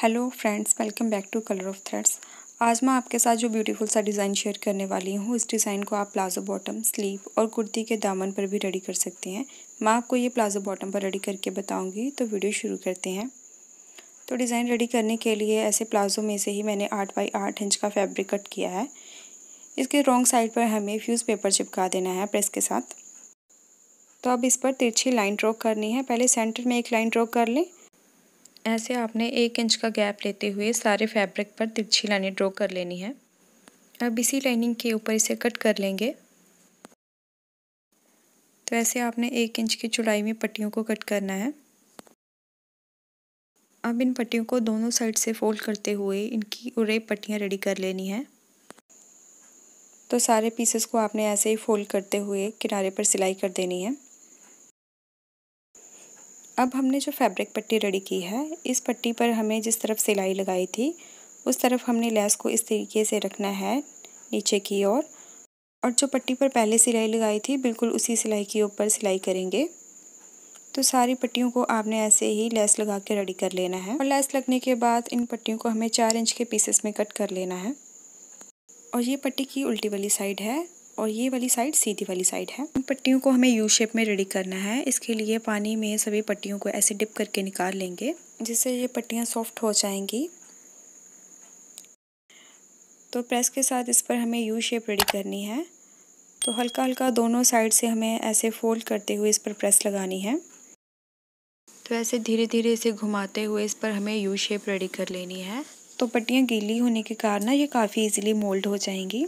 hello friends welcome back to Colour of Threads आज मैं आपके साथ जो ब्यूटीफुल सा डिज़ाइन शेयर करने वाली हूँ इस डिज़ाइन को आप प्लाजो बॉटम स्लीव और कुर्ती के दामन पर भी रेडी कर सकते हैं मैं आपको ये प्लाजो बॉटम पर रेडी करके बताऊँगी तो वीडियो शुरू करते हैं तो डिज़ाइन रेडी करने के लिए ऐसे प्लाजो में से ही मैंने आठ बाई आठ इंच का फैब्रिक कट किया है इसके रॉन्ग साइड पर हमें फ्यूज़ पेपर चिपका देना है प्रेस के साथ तो अब इस पर तिरछी लाइन ड्रॉ करनी है पहले सेंटर में एक लाइन ड्रॉ कर लें ऐसे आपने एक इंच का गैप लेते हुए सारे फैब्रिक पर तिरछी लाइनें ड्रॉ कर लेनी है अब इसी लाइनिंग के ऊपर इसे कट कर लेंगे तो ऐसे आपने एक इंच की चौड़ाई में पट्टियों को कट करना है अब इन पट्टियों को दोनों साइड से फोल्ड करते हुए इनकी उरे पट्टियाँ रेडी कर लेनी है तो सारे पीसेस को आपने ऐसे ही फोल्ड करते हुए किनारे पर सिलाई कर देनी है अब हमने जो फैब्रिक पट्टी रेडी की है इस पट्टी पर हमें जिस तरफ सिलाई लगाई थी उस तरफ हमने लैस को इस तरीके से रखना है नीचे की ओर और, और जो पट्टी पर पहले सिलाई लगाई थी बिल्कुल उसी सिलाई के ऊपर सिलाई करेंगे तो सारी पट्टियों को आपने ऐसे ही लेस लगा के रेडी कर लेना है और लेस लगने के बाद इन पट्टियों को हमें चार इंच के पीसेस में कट कर लेना है और ये पट्टी की उल्टी वाली साइड है और ये वाली साइड सीधी वाली साइड है इन पट्टियों को हमें यू शेप में रेडी करना है इसके लिए पानी में सभी पट्टियों को ऐसे डिप करके निकाल लेंगे जिससे ये पट्टियाँ सॉफ्ट हो जाएंगी तो प्रेस के साथ इस पर हमें यू शेप रेडी करनी है तो हल्का हल्का दोनों साइड से हमें ऐसे फोल्ड करते हुए इस पर प्रेस लगानी है तो ऐसे धीरे धीरे इसे घुमाते हुए इस पर हमें यू शेप रेडी कर लेनी है तो पट्टियाँ गीली होने के कारण ये काफ़ी इजीली मोल्ड हो जाएंगी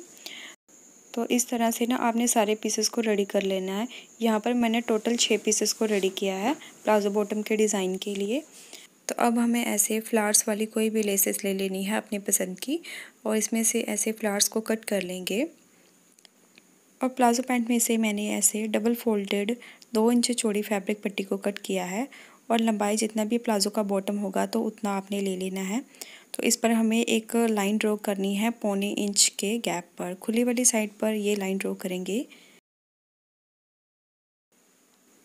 तो इस तरह से ना आपने सारे पीसेस को रेडी कर लेना है यहाँ पर मैंने टोटल छः पीसेस को रेडी किया है प्लाजो बॉटम के डिज़ाइन के लिए तो अब हमें ऐसे फ्लावर्स वाली कोई भी लेसेस ले लेनी है अपनी पसंद की और इसमें से ऐसे फ्लावर्स को कट कर लेंगे और प्लाजो पैंट में से मैंने ऐसे डबल फोल्डेड दो इंच चौड़ी फैब्रिक पट्टी को कट किया है और लंबाई जितना भी प्लाजो का बॉटम होगा तो उतना आपने ले लेना है तो इस पर हमें एक लाइन ड्रॉ करनी है पौने इंच के गैप पर खुली वाली साइड पर ये लाइन ड्रॉ करेंगे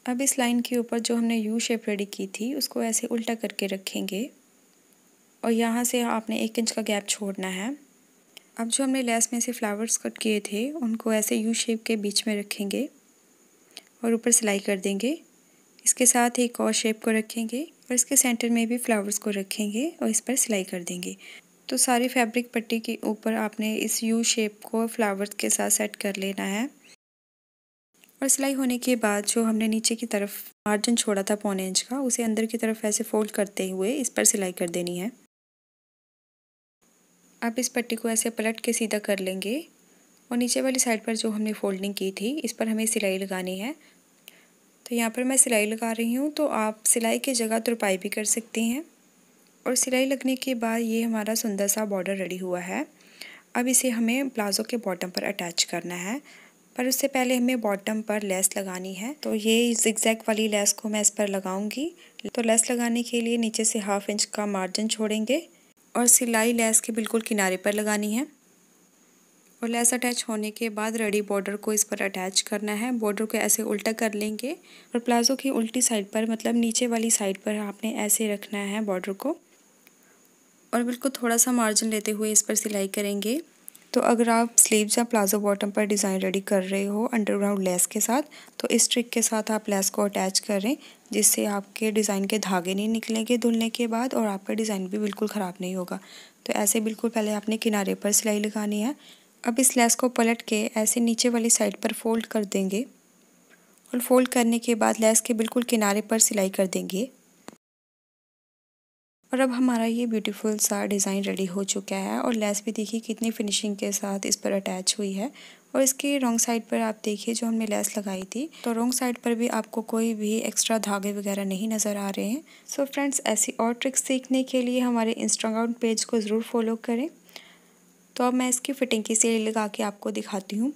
अब इस लाइन के ऊपर जो हमने यू शेप रेडी की थी उसको ऐसे उल्टा करके रखेंगे और यहाँ से आपने एक इंच का गैप छोड़ना है अब जो हमने लेस में से फ्लावर्स कट किए थे उनको ऐसे यू शेप के बीच में रखेंगे और ऊपर सिलाई कर देंगे इसके साथ एक और शेप को रखेंगे और इसके सेंटर में भी फ्लावर्स को रखेंगे और इस पर सिलाई कर देंगे तो सारी फैब्रिक पट्टी के ऊपर आपने इस यू शेप को फ्लावर्स के साथ सेट कर लेना है और सिलाई होने के बाद जो हमने नीचे की तरफ मार्जिन छोड़ा था पौने इंच का उसे अंदर की तरफ ऐसे फोल्ड करते हुए इस पर सिलाई कर देनी है आप इस पट्टी को ऐसे पलट के सीधा कर लेंगे और नीचे वाली साइड पर जो हमने फोल्डिंग की थी इस पर हमें सिलाई लगानी है तो यहाँ पर मैं सिलाई लगा रही हूँ तो आप सिलाई की जगह तुरपाई भी कर सकती हैं और सिलाई लगने के बाद ये हमारा सुंदर सा बॉर्डर रेडी हुआ है अब इसे हमें प्लाज़ो के बॉटम पर अटैच करना है पर उससे पहले हमें बॉटम पर लेस लगानी है तो ये जिगजैग वाली लेस को मैं इस पर लगाऊंगी तो लेस लगाने के लिए नीचे से हाफ इंच का मार्जिन छोड़ेंगे और सिलाई लेस के बिल्कुल किनारे पर लगानी है और लेस अटैच होने के बाद रेडी बॉर्डर को इस पर अटैच करना है बॉर्डर को ऐसे उल्टा कर लेंगे और प्लाज़ो की उल्टी साइड पर मतलब नीचे वाली साइड पर आपने ऐसे रखना है बॉर्डर को और बिल्कुल थोड़ा सा मार्जिन लेते हुए इस पर सिलाई करेंगे तो अगर आप स्लीव या प्लाज़ो बॉटम पर डिज़ाइन रेडी कर रहे हो अंडरग्राउंड लेस के साथ तो इस ट्रिक के साथ आप लेस को अटैच करें जिससे आपके डिज़ाइन के धागे नहीं निकलेंगे धुलने के बाद और आपका डिज़ाइन भी बिल्कुल ख़राब नहीं होगा तो ऐसे बिल्कुल पहले आपने किनारे पर सिलाई लगानी है अब इस लैस को पलट के ऐसे नीचे वाली साइड पर फोल्ड कर देंगे और फोल्ड करने के बाद लैस के बिल्कुल किनारे पर सिलाई कर देंगे और अब हमारा ये ब्यूटीफुल सा डिज़ाइन रेडी हो चुका है और लेस भी देखिए कितनी फिनिशिंग के साथ इस पर अटैच हुई है और इसके रॉन्ग साइड पर आप देखिए जो हमने लेस लगाई थी तो रॉन्ग साइड पर भी आपको कोई भी एक्स्ट्रा धागे वगैरह नहीं नज़र आ रहे हैं सो so फ्रेंड्स ऐसी और ट्रिक्स सीखने के लिए हमारे इंस्टाग्राम पेज को ज़रूर फॉलो करें तो अब मैं इसकी फ़िटिंग की सिलाई लगा के आपको दिखाती हूँ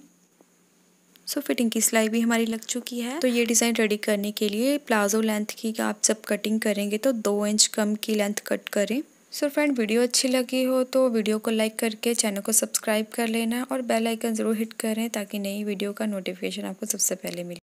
सो so, फिटिंग की सिलाई भी हमारी लग चुकी है तो ये डिज़ाइन रेडी करने के लिए प्लाजो लेंथ की आप जब कटिंग करेंगे तो दो इंच कम की लेंथ कट करें सो so, फ्रेंड वीडियो अच्छी लगी हो तो वीडियो को लाइक करके चैनल को सब्सक्राइब कर लेना और बेल आइकन ज़रूर हिट करें ताकि नई वीडियो का नोटिफिकेशन आपको सबसे पहले मिले